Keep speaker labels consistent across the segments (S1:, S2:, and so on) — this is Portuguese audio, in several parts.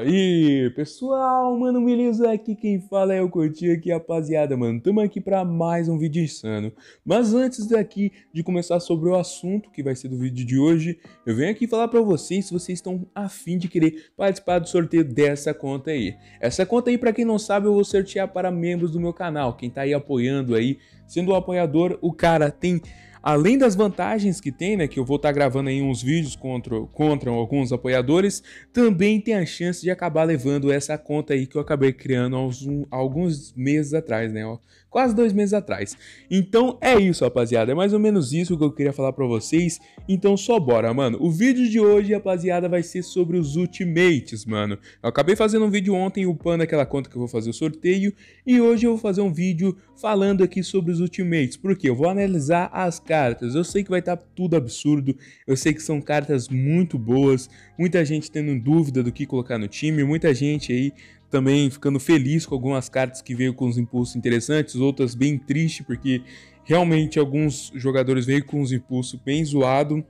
S1: aí, pessoal, mano, beleza? Aqui quem fala é o Curti aqui, rapaziada, mano. Tamo aqui pra mais um vídeo insano. Mas antes daqui de começar sobre o assunto que vai ser do vídeo de hoje, eu venho aqui falar pra vocês se vocês estão afim de querer participar do sorteio dessa conta aí. Essa conta aí, pra quem não sabe, eu vou sortear para membros do meu canal. Quem tá aí apoiando aí, sendo um apoiador, o cara tem Além das vantagens que tem, né, que eu vou estar tá gravando aí uns vídeos contra, contra alguns apoiadores, também tem a chance de acabar levando essa conta aí que eu acabei criando há alguns meses atrás, né, ó quase dois meses atrás. Então é isso, rapaziada. É mais ou menos isso que eu queria falar para vocês. Então só bora, mano. O vídeo de hoje, rapaziada, vai ser sobre os Ultimates, mano. Eu acabei fazendo um vídeo ontem upando aquela conta que eu vou fazer o sorteio. E hoje eu vou fazer um vídeo falando aqui sobre os Ultimates. Porque eu vou analisar as cartas. Eu sei que vai estar tá tudo absurdo. Eu sei que são cartas muito boas. Muita gente tendo dúvida do que colocar no time. Muita gente aí também ficando feliz com algumas cartas que veio com os impulsos interessantes, outras bem triste, porque realmente alguns jogadores veio com os impulsos bem zoado.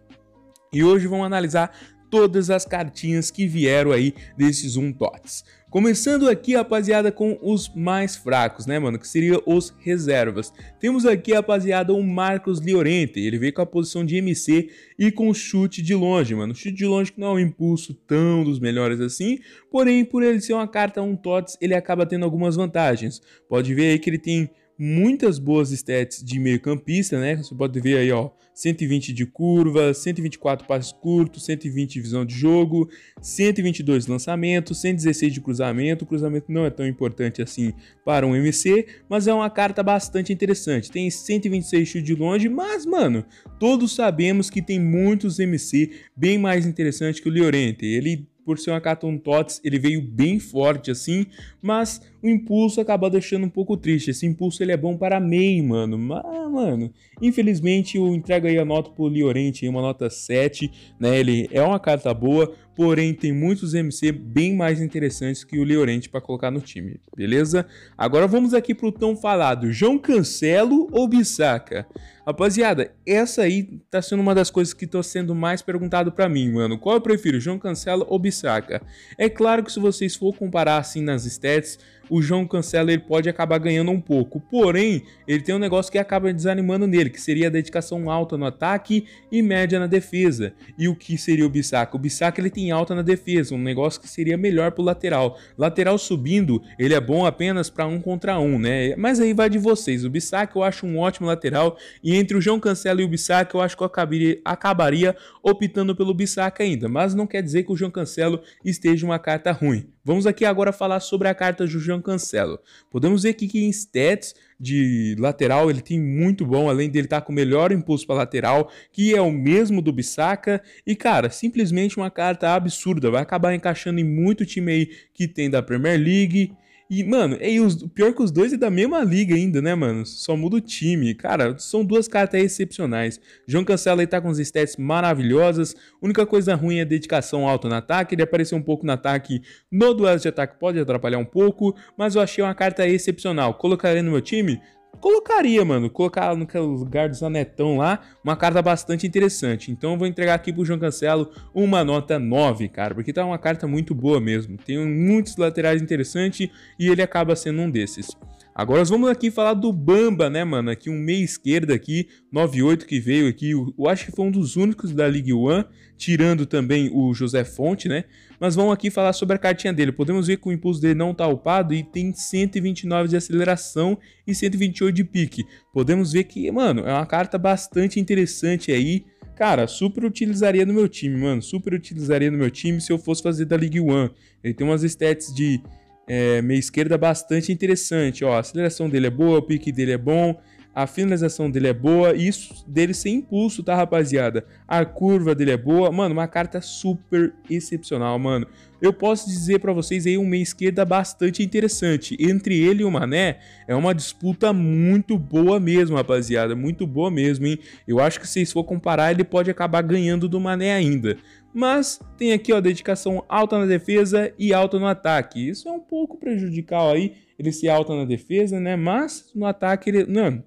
S1: E hoje vamos analisar todas as cartinhas que vieram aí desses um tots. Começando aqui, rapaziada, com os mais fracos, né, mano? Que seria os reservas. Temos aqui, rapaziada, o Marcos Liorente. Ele veio com a posição de MC e com chute de longe, mano. Chute de longe que não é um impulso tão dos melhores assim. Porém, por ele ser uma carta um TOTS, ele acaba tendo algumas vantagens. Pode ver aí que ele tem muitas boas stats de meio-campista, né? Você pode ver aí, ó, 120 de curva, 124 passes curtos, 120 de visão de jogo, 122 lançamentos, 116 de cruzamento. O cruzamento não é tão importante assim para um MC, mas é uma carta bastante interessante. Tem 126 chutes de longe, mas, mano, todos sabemos que tem muitos MC bem mais interessantes que o Liorente. Ele por ser uma carta um TOTS, ele veio bem forte assim, mas o impulso acaba deixando um pouco triste. Esse impulso ele é bom para MEI, mano. Mas, mano, infelizmente eu entrego aí a nota pro Liorente, uma nota 7, né? Ele é uma carta boa, porém tem muitos MC bem mais interessantes que o Liorente para colocar no time, beleza? Agora vamos aqui pro tão falado, João Cancelo ou Bissaka? Rapaziada, essa aí tá sendo uma das coisas que tô tá sendo mais perguntado para mim, mano. Qual eu prefiro, João Cancelo ou Bissaka? É claro que se vocês for comparar assim nas stats, o João Cancelo ele pode acabar ganhando um pouco. Porém, ele tem um negócio que acaba desanimando nele, que seria a dedicação alta no ataque e média na defesa. E o que seria o Bissaka? O Bissaka ele tem alta na defesa, um negócio que seria melhor pro lateral. Lateral subindo, ele é bom apenas para um contra um, né? Mas aí vai de vocês. O Bissaka eu acho um ótimo lateral e entre o João Cancelo e o Bissaka eu acho que eu acabaria, acabaria optando pelo Bissaka ainda, mas não quer dizer que o João Cancelo esteja uma carta ruim. Vamos aqui agora falar sobre a carta do João João Cancelo. Podemos ver aqui que em stats de lateral ele tem muito bom, além dele estar tá com o melhor impulso para lateral, que é o mesmo do Bissaka. E cara, simplesmente uma carta absurda, vai acabar encaixando em muito time aí que tem da Premier League e, mano, e os, pior que os dois é da mesma liga ainda, né, mano? Só muda o time. Cara, são duas cartas excepcionais. João Cancelo aí tá com as stats maravilhosas. Única coisa ruim é a dedicação alta no ataque. Ele apareceu um pouco no ataque. No duelo de ataque pode atrapalhar um pouco. Mas eu achei uma carta excepcional. Colocarei no meu time? colocaria, mano, colocar no lugar do Zanetão lá, uma carta bastante interessante. Então eu vou entregar aqui pro João Cancelo uma nota 9, cara, porque tá uma carta muito boa mesmo. Tem muitos laterais interessantes e ele acaba sendo um desses. Agora nós vamos aqui falar do Bamba, né, mano? Aqui um meia esquerda aqui, 98 que veio aqui. Eu acho que foi um dos únicos da League One, tirando também o José Fonte, né? Mas vamos aqui falar sobre a cartinha dele. Podemos ver que o impulso dele não tá upado e tem 129 de aceleração e 128 de pique. Podemos ver que, mano, é uma carta bastante interessante aí cara, super utilizaria no meu time, mano. Super utilizaria no meu time se eu fosse fazer da League One. Ele tem umas stats de é, meia esquerda bastante interessante. Ó, a aceleração dele é boa, o pique dele é bom, a finalização dele é boa, isso dele sem impulso, tá, rapaziada? A curva dele é boa, mano, uma carta super excepcional, mano. Eu posso dizer para vocês aí um meia esquerda bastante interessante. Entre ele e o Mané é uma disputa muito boa mesmo, rapaziada, muito boa mesmo, hein? Eu acho que se vocês for comparar, ele pode acabar ganhando do Mané ainda. Mas tem aqui ó, dedicação alta na defesa e alta no ataque. Isso é um pouco prejudicial aí, ele ser alta na defesa, né? Mas no ataque ele. Não,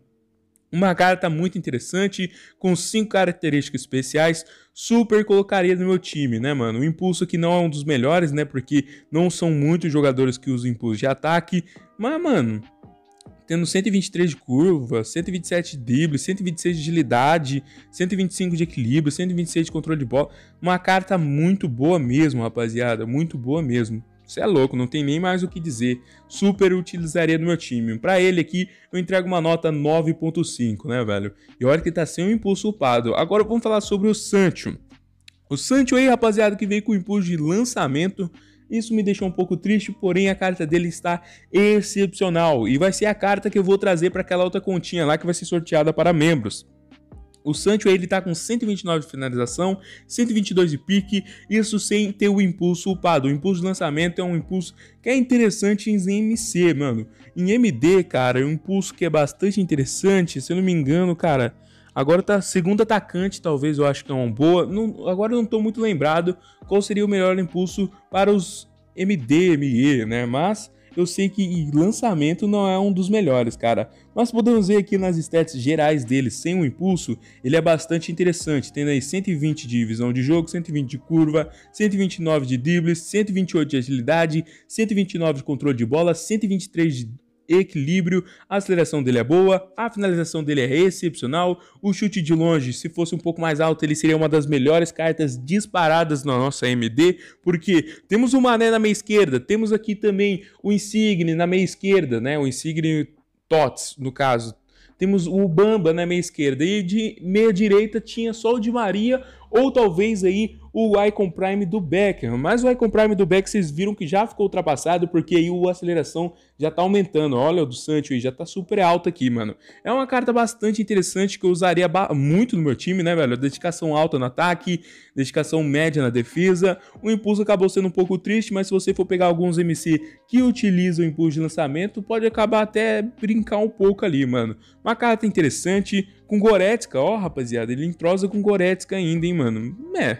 S1: uma carta muito interessante, com cinco características especiais, super colocaria no meu time, né, mano? O impulso que não é um dos melhores, né, porque não são muitos jogadores que usam impulso de ataque, mas, mano, tendo 123 de curva, 127 de drible, 126 de agilidade, 125 de equilíbrio, 126 de controle de bola. Uma carta muito boa mesmo, rapaziada, muito boa mesmo. Você é louco, não tem nem mais o que dizer. Super utilizaria no meu time. Para ele aqui, eu entrego uma nota 9.5, né, velho? E olha que tá sem o um impulso upado. Agora vamos falar sobre o Sancho. O Sancho aí, rapaziada, que veio com o impulso de lançamento isso me deixou um pouco triste, porém a carta dele está excepcional e vai ser a carta que eu vou trazer para aquela outra continha lá que vai ser sorteada para membros. O Sancho ele tá com 129 de finalização, 122 de pique, isso sem ter o impulso upado. O impulso de lançamento é um impulso que é interessante em MC, mano. Em MD, cara, é um impulso que é bastante interessante, se eu não me engano, cara, Agora tá segundo atacante, talvez eu acho que é uma boa. Não, agora eu não estou muito lembrado qual seria o melhor impulso para os MD, ME, né? Mas eu sei que lançamento não é um dos melhores, cara. Nós podemos ver aqui nas stats gerais dele, sem um impulso, ele é bastante interessante, tendo aí 120 de visão de jogo, 120 de curva, 129 de dribles, 128 de agilidade, 129 de controle de bola, 123 de equilíbrio, a aceleração dele é boa, a finalização dele é excepcional, o chute de longe, se fosse um pouco mais alto, ele seria uma das melhores cartas disparadas na nossa MD, porque temos o Mané na meia esquerda, temos aqui também o Insigne na meia esquerda, né? O Insigne Tots, no caso, temos o Bamba na meia esquerda e de meia direita tinha só o Di Maria ou talvez aí o Icon Prime do Becker. Mas o Icon Prime do Becker vocês viram que já ficou ultrapassado porque aí o aceleração já tá aumentando. Olha o do Sancho aí, já tá super alto aqui, mano. É uma carta bastante interessante que eu usaria muito no meu time, né, velho? Dedicação alta no ataque, dedicação média na defesa. O impulso acabou sendo um pouco triste, mas se você for pegar alguns MC que utilizam o impulso de lançamento, pode acabar até brincar um pouco ali, mano. Uma carta interessante, com Goretzka. Ó, oh, rapaziada, ele entrosa com Goretzka ainda, hein, mano. É,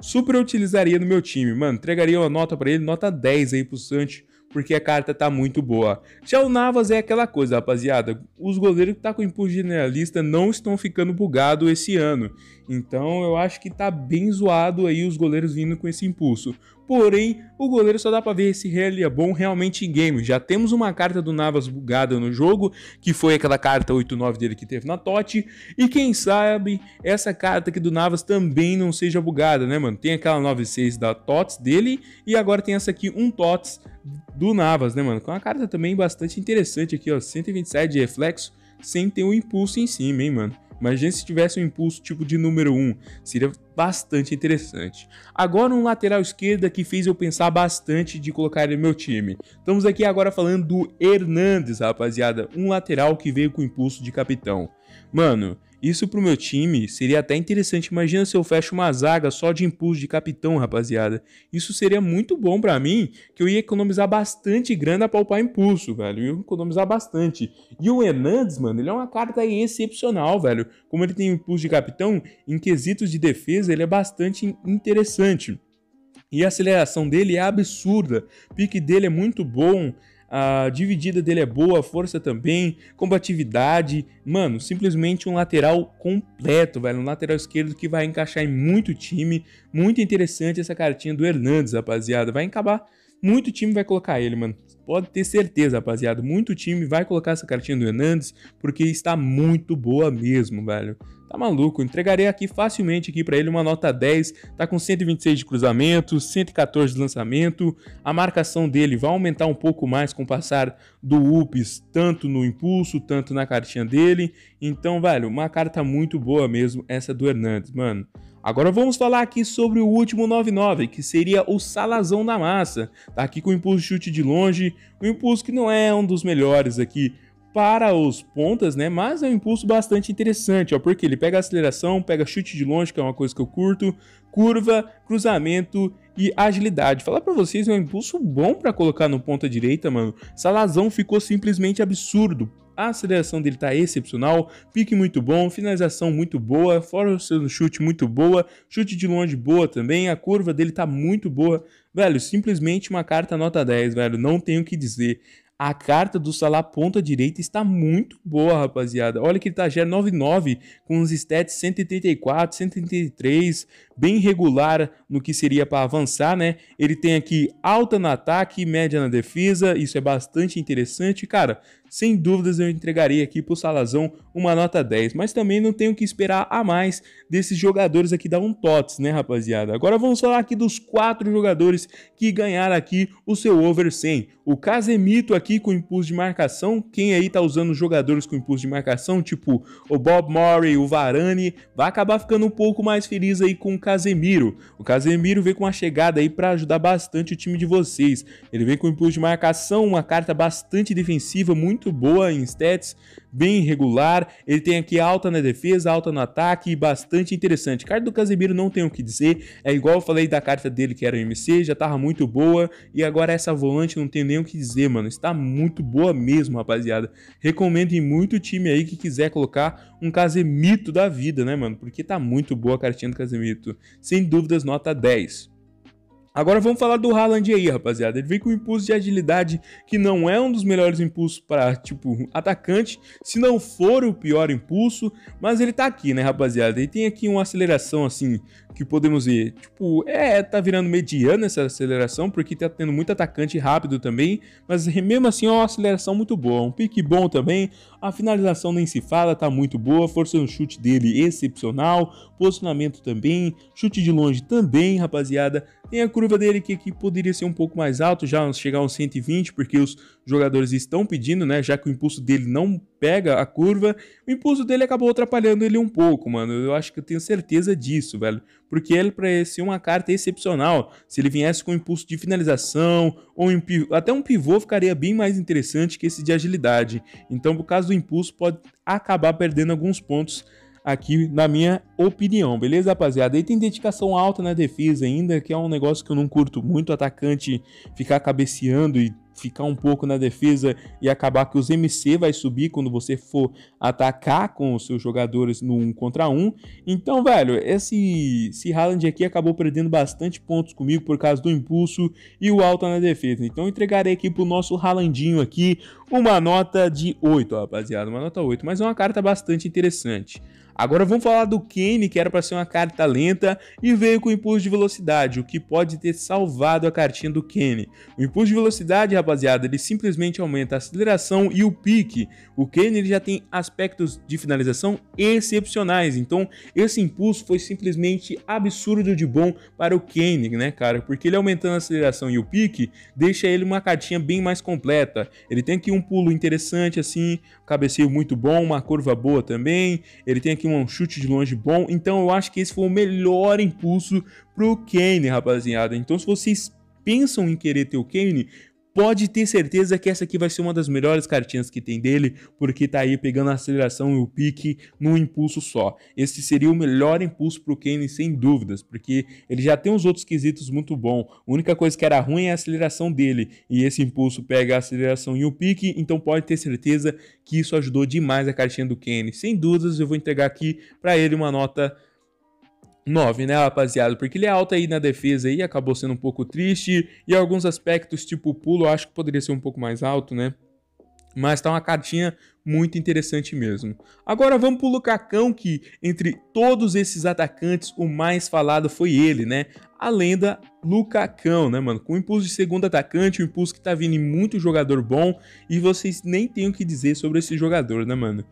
S1: super utilizaria no meu time, mano. Entregaria uma nota para ele, nota 10 aí pro Santos porque a carta tá muito boa. Já o Navas é aquela coisa, rapaziada. Os goleiros que tá com impulso generalista não estão ficando bugado esse ano. Então eu acho que tá bem zoado aí os goleiros vindo com esse impulso. Porém, o goleiro só dá para ver se ele é bom realmente em game. Já temos uma carta do Navas bugada no jogo, que foi aquela carta 8-9 dele que teve na Totti. E quem sabe essa carta aqui do Navas também não seja bugada, né, mano? Tem aquela 9-6 da Tots dele e agora tem essa aqui, um Tots do Navas, né, mano? Com uma carta também bastante interessante aqui, ó. 127 de reflexo sem ter um impulso em cima, hein, mano? Imagina se tivesse um impulso tipo de número 1, seria bastante interessante. Agora um lateral esquerda que fez eu pensar bastante de colocar ele no meu time. Estamos aqui agora falando do Hernandes, rapaziada, um lateral que veio com impulso de capitão. Mano, isso pro meu time seria até interessante. Imagina se eu fecho uma zaga só de impulso de capitão, rapaziada. Isso seria muito bom para mim, que eu ia economizar bastante grana pra upar impulso, velho. Eu ia economizar bastante. E o Hernandes, mano, ele é uma carta excepcional, velho. Como ele tem impulso de capitão, em quesitos de defesa, ele é bastante interessante. E a aceleração dele é absurda. O pique dele é muito bom a dividida dele é boa, a força também, combatividade. Mano, simplesmente um lateral completo, velho. Um lateral esquerdo que vai encaixar em muito time. Muito interessante essa cartinha do Hernandes, rapaziada. Vai acabar muito time vai colocar ele, mano. Pode ter certeza, rapaziada. Muito time vai colocar essa cartinha do Hernandes, porque está muito boa mesmo, velho. Tá maluco, entregarei aqui facilmente aqui para ele uma nota 10, tá com 126 de cruzamento, 114 de lançamento, a marcação dele vai aumentar um pouco mais com o passar do UPS, tanto no impulso, tanto na cartinha dele, então, velho, uma carta muito boa mesmo essa do Hernandes, mano. Agora vamos falar aqui sobre o último 99, que seria o Salazão da Massa. Tá aqui com o impulso de chute de longe, um impulso que não é um dos melhores aqui para os pontas, né? Mas é um impulso bastante interessante, ó, porque ele pega aceleração, pega chute de longe, que é uma coisa que eu curto, curva, cruzamento e agilidade. Falar para vocês, é um impulso bom para colocar no ponta direita, mano. Salazão ficou simplesmente absurdo. A aceleração dele tá excepcional, pique muito bom, finalização muito boa, fora o seu chute muito boa, chute de longe boa também, a curva dele tá muito boa. Velho, simplesmente uma carta nota 10, velho, não tenho o que dizer. A carta do Salah ponta direita está muito boa, rapaziada. Olha que ele tá já 99 é com os stats 134, 133, bem regular no que seria para avançar, né? Ele tem aqui alta no ataque, média na defesa, isso é bastante interessante. Cara, sem dúvidas eu entregaria aqui para o Salazão uma nota 10, mas também não tenho que esperar a mais desses jogadores aqui da Untots, né, rapaziada? Agora vamos falar aqui dos quatro jogadores que ganharam aqui o seu over 100. O Casemito aqui com impulso de marcação, quem aí tá usando jogadores com impulso de marcação, tipo o Bob Murray, o Varane, vai acabar ficando um pouco mais feliz aí com o Casemiro. O Casemiro vem com uma chegada aí para ajudar bastante o time de vocês. Ele vem com um impulso de marcação, uma carta bastante defensiva, muito boa em stats bem irregular. Ele tem aqui alta na defesa, alta no ataque e bastante interessante. Carta do Casemiro não tem o que dizer. É igual eu falei da carta dele que era o MC, já tava muito boa. E agora essa volante não tem nem o que dizer, mano. Está muito boa mesmo, rapaziada. Recomendo em muito time aí que quiser colocar um Casemito da vida, né, mano? Porque tá muito boa a cartinha do Casemito. Sem dúvidas, nota 10. Agora vamos falar do Haaland aí, rapaziada. Ele vem com um impulso de agilidade que não é um dos melhores impulsos para, tipo, atacante, se não for o pior impulso, mas ele tá aqui, né, rapaziada? E tem aqui uma aceleração, assim, que podemos ver, tipo, é, tá virando mediana essa aceleração, porque tá tendo muito atacante rápido também, mas mesmo assim é uma aceleração muito boa, um pique bom também, a finalização nem se fala, tá muito boa, força no chute dele excepcional, posicionamento também, chute de longe também, rapaziada, tem a curva dele que, aqui poderia ser um pouco mais alto, já chegar aos 120, porque os jogadores estão pedindo, né? Já que o impulso dele não pega a curva, o impulso dele acabou atrapalhando ele um pouco, mano. Eu acho que eu tenho certeza disso, velho. Porque ele parecia uma carta excepcional. Se ele viesse com impulso de finalização, ou um, até um pivô ficaria bem mais interessante que esse de agilidade. Então, por causa do impulso, pode acabar perdendo alguns pontos aqui na minha opinião, beleza, rapaziada? E tem dedicação alta na defesa ainda, que é um negócio que eu não curto muito, atacante ficar cabeceando e ficar um pouco na defesa e acabar que os MC vai subir quando você for atacar com os seus jogadores no um contra um. Então, velho, esse, esse Haaland aqui acabou perdendo bastante pontos comigo por causa do impulso e o alta na defesa. Então, entregarei aqui pro nosso Haalandinho aqui uma nota de 8, ó, rapaziada, uma nota 8, mas é uma carta bastante interessante. Agora vamos falar do Kane, que era para ser uma carta lenta e veio com impulso de velocidade, o que pode ter salvado a cartinha do Kane. O impulso de velocidade, rapaziada, rapaziada, ele simplesmente aumenta a aceleração e o pique. O Kane ele já tem aspectos de finalização excepcionais, então esse impulso foi simplesmente absurdo de bom para o Kane, né, cara? Porque ele aumentando a aceleração e o pique, deixa ele uma cartinha bem mais completa. Ele tem aqui um pulo interessante assim, cabeceio muito bom, uma curva boa também, ele tem aqui um chute de longe bom, então eu acho que esse foi o melhor impulso para o Kane, rapaziada. Então se vocês pensam em querer ter o Kane, pode ter certeza que essa aqui vai ser uma das melhores cartinhas que tem dele, porque tá aí pegando a aceleração e o pique num impulso só. Esse seria o melhor impulso pro Kane, sem dúvidas, porque ele já tem os outros quesitos muito bom. A única coisa que era ruim é a aceleração dele, e esse impulso pega a aceleração e o pique, então pode ter certeza que isso ajudou demais a cartinha do Kane. Sem dúvidas, eu vou entregar aqui para ele uma nota 9, né, rapaziada? Porque ele é alto aí na defesa aí, acabou sendo um pouco triste. E alguns aspectos, tipo o pulo, eu acho que poderia ser um pouco mais alto, né? Mas tá uma cartinha muito interessante mesmo. Agora vamos pro Lucacão, que entre todos esses atacantes, o mais falado foi ele, né? A lenda Lucacão, né, mano? Com o impulso de segundo atacante, o um impulso que tá vindo em muito jogador bom. E vocês nem têm o que dizer sobre esse jogador, né, mano?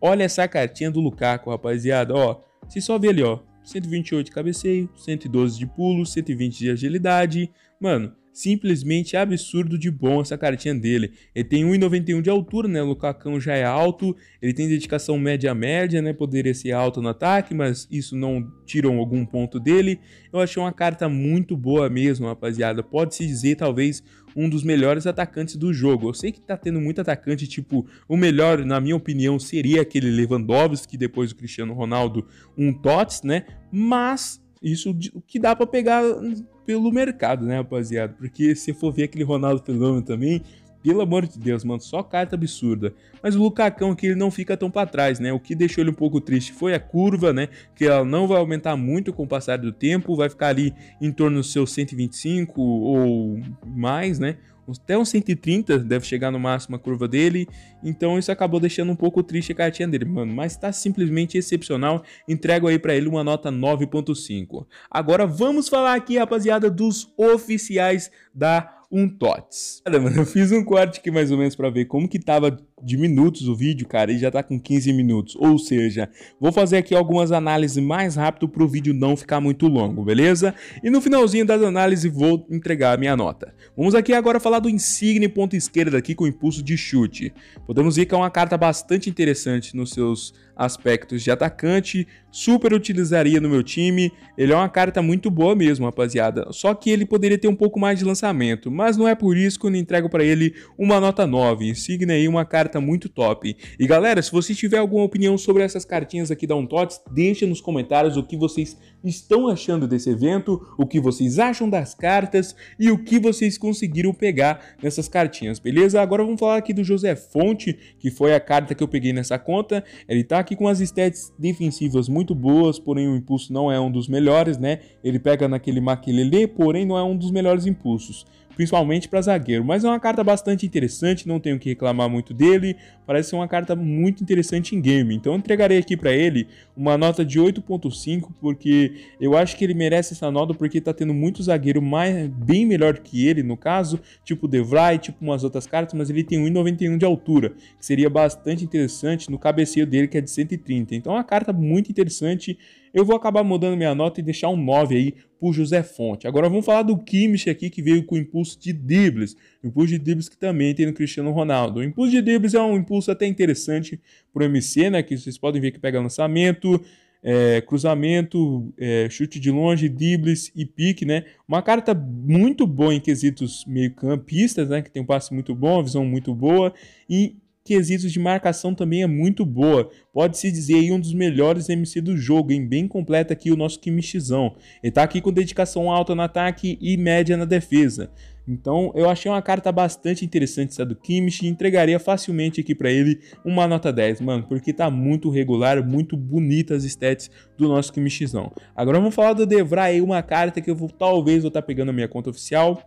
S1: Olha essa cartinha do Lukaku, rapaziada, ó. se só vê ali, ó. 128 de cabeceio, 112 de pulo, 120 de agilidade. Mano, simplesmente absurdo de bom essa cartinha dele. Ele tem 1,91 de altura, né? O Lukakão já é alto, ele tem dedicação média-média, né? Poderia ser alto no ataque, mas isso não tirou algum ponto dele. Eu achei uma carta muito boa mesmo, rapaziada. Pode-se dizer, talvez, um dos melhores atacantes do jogo. Eu sei que tá tendo muito atacante, tipo, o melhor, na minha opinião, seria aquele Lewandowski, depois o Cristiano Ronaldo, um Tots, né? Mas isso que dá para pegar hum, pelo mercado, né, rapaziada? Porque se for ver aquele Ronaldo Fenômeno também, pelo amor de Deus, mano, só carta absurda. Mas o Lucacão que ele não fica tão para trás, né? O que deixou ele um pouco triste foi a curva, né? Que ela não vai aumentar muito com o passar do tempo, vai ficar ali em torno dos seus 125 ou mais, né? até uns 130 deve chegar no máximo a curva dele, então isso acabou deixando um pouco triste a cartinha dele, mano, mas tá simplesmente excepcional, entrego aí para ele uma nota 9.5. Agora vamos falar aqui, rapaziada, dos oficiais da um tots. Cara, mano, eu fiz um corte aqui mais ou menos para ver como que tava de minutos o vídeo, cara, e já tá com 15 minutos. Ou seja, vou fazer aqui algumas análises mais rápido pro vídeo não ficar muito longo, beleza? E no finalzinho das análises vou entregar a minha nota. Vamos aqui agora falar do Insigne ponta esquerda aqui com impulso de chute. Podemos ver que é uma carta bastante interessante nos seus aspectos de atacante, super utilizaria no meu time. Ele é uma carta muito boa mesmo, rapaziada. Só que ele poderia ter um pouco mais de lançamento, mas não é por isso que eu não entrego para ele uma nota 9. Insigne aí uma carta muito top. E galera, se você tiver alguma opinião sobre essas cartinhas aqui da Untots, deixa nos comentários o que vocês estão achando desse evento, o que vocês acham das cartas e o que vocês conseguiram pegar nessas cartinhas, beleza? Agora vamos falar aqui do José Fonte, que foi a carta que eu peguei nessa conta. Ele tá ataque com as estéticas defensivas muito boas, porém o impulso não é um dos melhores, né? Ele pega naquele Maquilele, porém não é um dos melhores impulsos principalmente para zagueiro. Mas é uma carta bastante interessante, não tenho que reclamar muito dele. Parece ser uma carta muito interessante em game. Então eu entregarei aqui para ele uma nota de 8.5, porque eu acho que ele merece essa nota porque tá tendo muito zagueiro mais, bem melhor que ele, no caso, tipo Devry, tipo umas outras cartas, mas ele tem 1,91 de altura, que seria bastante interessante no cabeceio dele, que é de 130. Então é uma carta muito interessante eu vou acabar mudando minha nota e deixar um 9 aí por José Fonte. Agora vamos falar do Kimmich aqui que veio com o impulso de dribles. Impulso de dribles que também tem no Cristiano Ronaldo. O impulso de dribles é um impulso até interessante pro MC, né? Que vocês podem ver que pega lançamento, é, cruzamento, é, chute de longe, dribles e pique, né? Uma carta muito boa em quesitos meio campistas, né? Que tem um passe muito bom, visão muito boa e quesito de marcação também é muito boa. Pode-se dizer aí um dos melhores MC do jogo, hein? Bem completo aqui o nosso Kimishizão. Ele tá aqui com dedicação alta no ataque e média na defesa. Então, eu achei uma carta bastante interessante essa do Kimish e entregaria facilmente aqui para ele uma nota 10, mano, porque tá muito regular, muito bonita as estéticas do nosso Kimishizão. Agora vamos falar do Devray, uma carta que eu vou talvez eu estar tá pegando a minha conta oficial,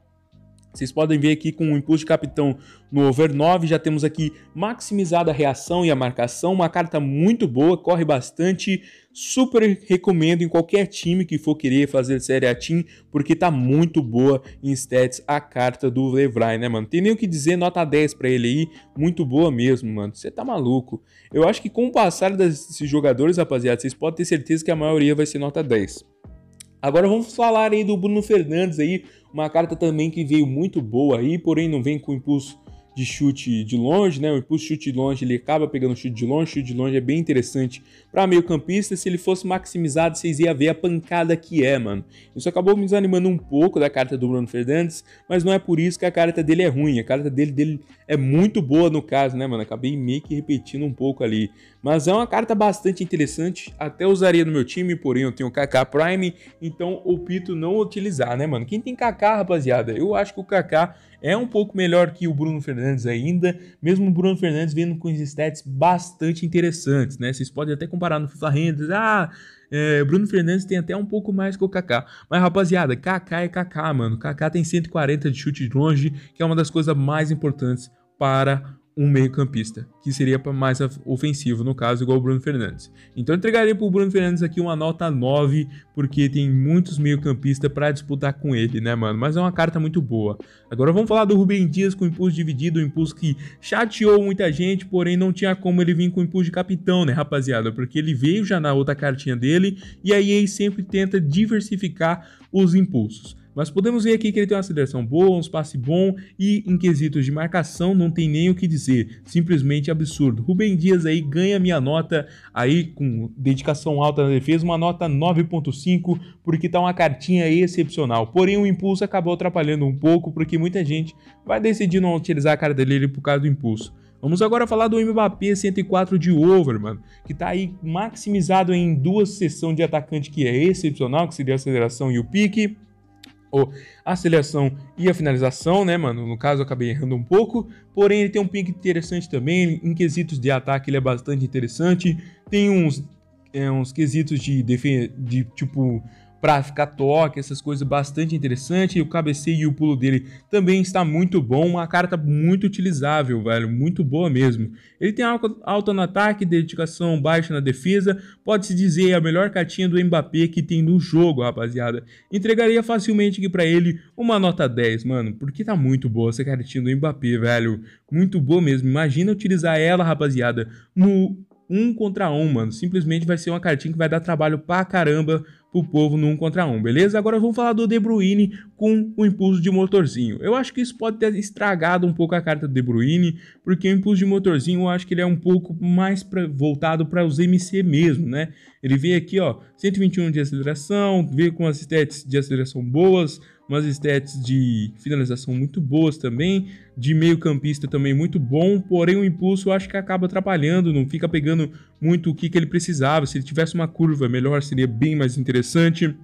S1: vocês podem ver aqui com o impulso de capitão no over 9, já temos aqui maximizada a reação e a marcação, uma carta muito boa, corre bastante, super recomendo em qualquer time que for querer fazer Série A Team, porque tá muito boa em stats a carta do Levrai, né, mano? Tem nem o que dizer, nota 10 para ele aí, muito boa mesmo, mano. Você tá maluco. Eu acho que com o passar desses jogadores, rapaziada, vocês podem ter certeza que a maioria vai ser nota 10. Agora vamos falar aí do Bruno Fernandes aí, uma carta também que veio muito boa aí, porém não vem com impulso de chute de longe, né? O impulso chute de longe, ele acaba pegando chute de longe, chute de longe é bem interessante para meio-campista. Se ele fosse maximizado, vocês iam ver a pancada que é, mano. Isso acabou me desanimando um pouco da carta do Bruno Fernandes, mas não é por isso que a carta dele é ruim. A carta dele, dele é muito boa no caso, né, mano? Acabei meio que repetindo um pouco ali. Mas é uma carta bastante interessante, até usaria no meu time, porém eu tenho o KK Prime, então opto não utilizar, né, mano? Quem tem KK, rapaziada? Eu acho que o KK é um pouco melhor que o Bruno Fernandes ainda, mesmo o Bruno Fernandes vindo com os stats bastante interessantes, né? Vocês podem até comparar no FIFA Renders, ah, é, Bruno Fernandes tem até um pouco mais que o Kaká. Mas, rapaziada, Kaká é Kaká, mano. Kaká tem 140 de chute de longe, que é uma das coisas mais importantes para um meio-campista, que seria mais ofensivo, no caso, igual o Bruno Fernandes. Então eu entregaria para o Bruno Fernandes aqui uma nota 9, porque tem muitos meio-campistas para disputar com ele, né, mano? Mas é uma carta muito boa. Agora vamos falar do Rubem Dias com impulso dividido, um impulso que chateou muita gente, porém não tinha como ele vir com impulso de capitão, né, rapaziada? Porque ele veio já na outra cartinha dele e aí ele sempre tenta diversificar os impulsos. Mas podemos ver aqui que ele tem uma aceleração boa, um passe bom e em quesitos de marcação não tem nem o que dizer. Simplesmente absurdo. Rubem Dias aí ganha minha nota aí com dedicação alta na defesa, uma nota 9.5, porque tá uma cartinha excepcional. Porém, o impulso acabou atrapalhando um pouco, porque muita gente vai decidir não utilizar a carta dele por causa do impulso. Vamos agora falar do Mbappé 104 de over, mano, que tá aí maximizado em duas sessões de atacante que é excepcional, que seria a aceleração e o pique ou a aceleração e a finalização, né, mano? No caso, eu acabei errando um pouco. Porém, ele tem um ping interessante também. Em quesitos de ataque, ele é bastante interessante. Tem uns, é, uns quesitos de, de tipo para ficar toque, essas coisas bastante interessante. E o cabeceio e o pulo dele também está muito bom. Uma carta muito utilizável, velho. Muito boa mesmo. Ele tem alta no ataque, dedicação baixa na defesa. Pode-se dizer a melhor cartinha do Mbappé que tem no jogo, rapaziada. Entregaria facilmente aqui para ele uma nota 10, mano. Porque tá muito boa essa cartinha do Mbappé, velho. Muito boa mesmo. Imagina utilizar ela, rapaziada, no um contra um, mano. Simplesmente vai ser uma cartinha que vai dar trabalho pra caramba pro povo no um contra um, beleza? Agora vamos falar do De Bruyne com o impulso de motorzinho. Eu acho que isso pode ter estragado um pouco a carta do De Bruyne, porque o impulso de motorzinho eu acho que ele é um pouco mais pra, voltado para os MC mesmo, né? Ele veio aqui, ó, 121 de aceleração, veio com as stats de aceleração boas, umas stats de finalização muito boas também, de meio campista também muito bom, porém o impulso eu acho que acaba atrapalhando, não fica pegando muito o que, que ele precisava, se ele tivesse uma curva melhor seria bem mais interessante interessante.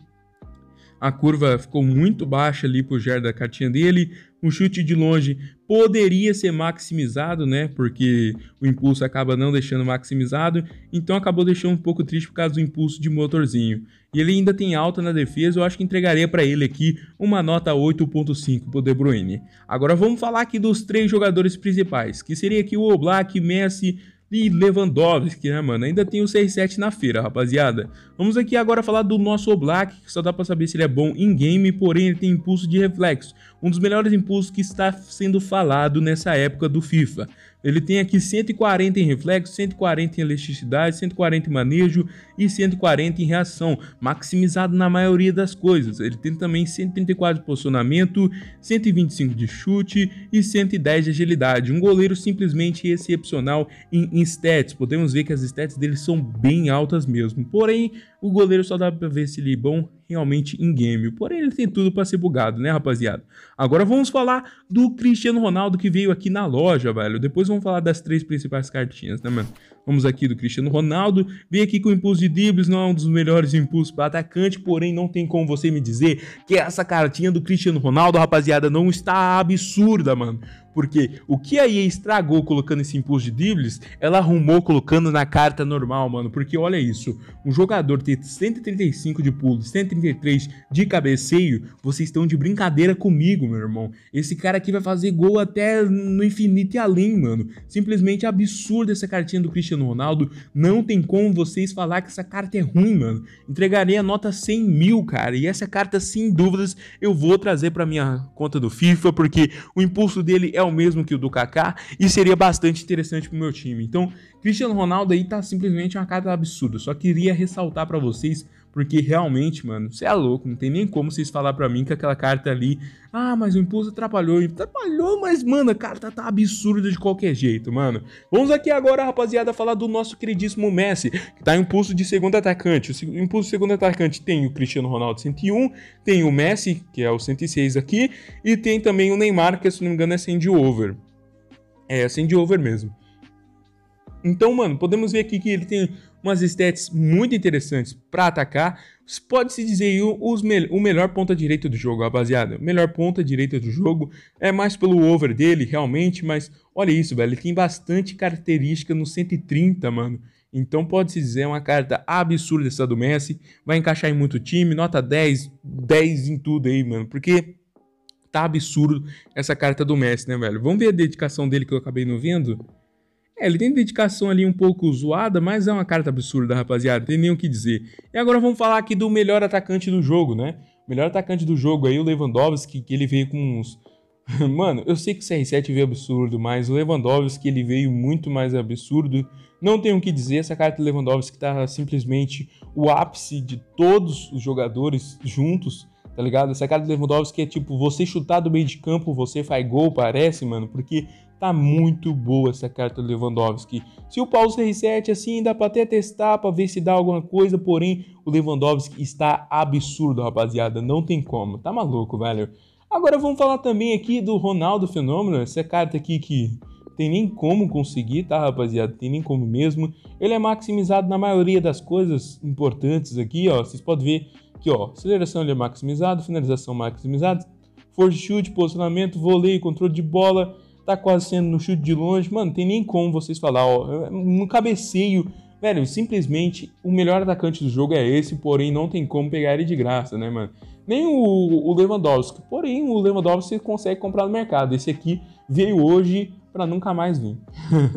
S1: A curva ficou muito baixa ali o Jair da cartinha dele. Um chute de longe poderia ser maximizado, né? Porque o impulso acaba não deixando maximizado. Então acabou deixando um pouco triste por causa do impulso de motorzinho. E ele ainda tem alta na defesa. Eu acho que entregaria para ele aqui uma nota 8.5 o De Bruyne. Agora vamos falar aqui dos três jogadores principais. Que seria aqui o Oblak, Messi, e Lewandowski, né, mano? Ainda tem o 6-7 na feira, rapaziada. Vamos aqui agora falar do nosso Oblak, que só dá pra saber se ele é bom em game, porém ele tem impulso de reflexo, um dos melhores impulsos que está sendo falado nessa época do FIFA. Ele tem aqui 140 em reflexo, 140 em elasticidade, 140 em manejo e 140 em reação, maximizado na maioria das coisas. Ele tem também 134 de posicionamento, 125 de chute e 110 de agilidade. Um goleiro simplesmente excepcional em stats. Podemos ver que as stats dele são bem altas mesmo. Porém, o goleiro só dá pra ver se ele é bom realmente em game. Porém, ele tem tudo para ser bugado, né, rapaziada? Agora vamos falar do Cristiano Ronaldo que veio aqui na loja, velho. Depois vamos falar das três principais cartinhas, né, mano? Vamos aqui do Cristiano Ronaldo. Veio aqui com impulso de dribles, não é um dos melhores impulsos para atacante, porém não tem como você me dizer que essa cartinha do Cristiano Ronaldo, rapaziada, não está absurda, mano. Porque o que a EA estragou colocando esse impulso de dribles, ela arrumou colocando na carta normal, mano. Porque olha isso, um jogador ter 135 de pulo, 133 de cabeceio, vocês estão de brincadeira comigo, meu irmão. Esse cara aqui vai fazer gol até no infinito e além, mano. Simplesmente absurdo essa cartinha do Cristiano Ronaldo. Não tem como vocês falar que essa carta é ruim, mano. Entregarei a nota 100 mil, cara. E essa carta, sem dúvidas, eu vou trazer pra minha conta do FIFA, porque o impulso dele é o mesmo que o do Kaká e seria bastante interessante para o meu time. Então, Cristiano Ronaldo aí tá simplesmente uma carta absurda. Só queria ressaltar para vocês porque realmente, mano, você é louco, não tem nem como vocês falar para mim que aquela carta ali, ah, mas o impulso atrapalhou, atrapalhou, mas, mano, a carta tá absurda de qualquer jeito, mano. Vamos aqui agora, rapaziada, falar do nosso queridíssimo Messi, que tá em impulso de segundo atacante. O impulso de segundo atacante tem o Cristiano Ronaldo 101, tem o Messi, que é o 106 aqui, e tem também o Neymar, que se não me engano é send over. É, send over mesmo. Então, mano, podemos ver aqui que ele tem umas estéticas muito interessantes para atacar. Pode-se dizer os me o melhor ponta direita do jogo, rapaziada. Melhor ponta direita do jogo. É mais pelo over dele, realmente, mas olha isso, velho. Ele tem bastante característica no 130, mano. Então pode-se dizer é uma carta absurda essa do Messi. Vai encaixar em muito time, nota 10, 10 em tudo aí, mano. Porque tá absurdo essa carta do Messi, né, velho? Vamos ver a dedicação dele que eu acabei não vendo? É, ele tem dedicação ali um pouco zoada, mas é uma carta absurda, rapaziada. tem nem o que dizer. E agora vamos falar aqui do melhor atacante do jogo, né? melhor atacante do jogo aí, o Lewandowski, que ele veio com uns... Mano, eu sei que o CR7 veio absurdo, mas o Lewandowski ele veio muito mais absurdo. Não tenho o que dizer, essa carta do Lewandowski tá simplesmente o ápice de todos os jogadores juntos, tá ligado? Essa carta do Lewandowski é tipo, você chutar do meio de campo, você faz gol, parece, mano, porque Tá muito boa essa carta do Lewandowski. Se o Paulo CR7 assim, dá para até testar para ver se dá alguma coisa, porém o Lewandowski está absurdo, rapaziada, não tem como. Tá maluco, velho. Agora vamos falar também aqui do Ronaldo Fenômeno, essa carta aqui que tem nem como conseguir, tá, rapaziada? Tem nem como mesmo. Ele é maximizado na maioria das coisas importantes aqui, ó. Vocês podem ver que, ó, aceleração ele é maximizado, finalização maximizada, force chute, posicionamento, voleio, controle de bola, tá quase sendo no chute de longe, mano, tem nem como vocês falar, ó, no é cabeceio, velho, simplesmente o melhor atacante do jogo é esse, porém não tem como pegar ele de graça, né, mano? Nem o, o Lewandowski, porém o Lewandowski consegue comprar no mercado, esse aqui veio hoje para nunca mais vir.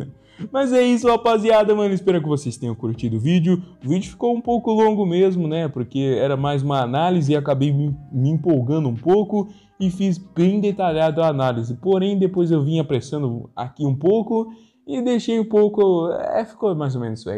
S1: Mas é isso, rapaziada, mano. Espero que vocês tenham curtido o vídeo. O vídeo ficou um pouco longo mesmo, né? Porque era mais uma análise e acabei me empolgando um pouco e fiz bem detalhado a análise. Porém, depois eu vim apressando aqui um pouco e deixei um pouco. É, ficou mais ou menos isso aí.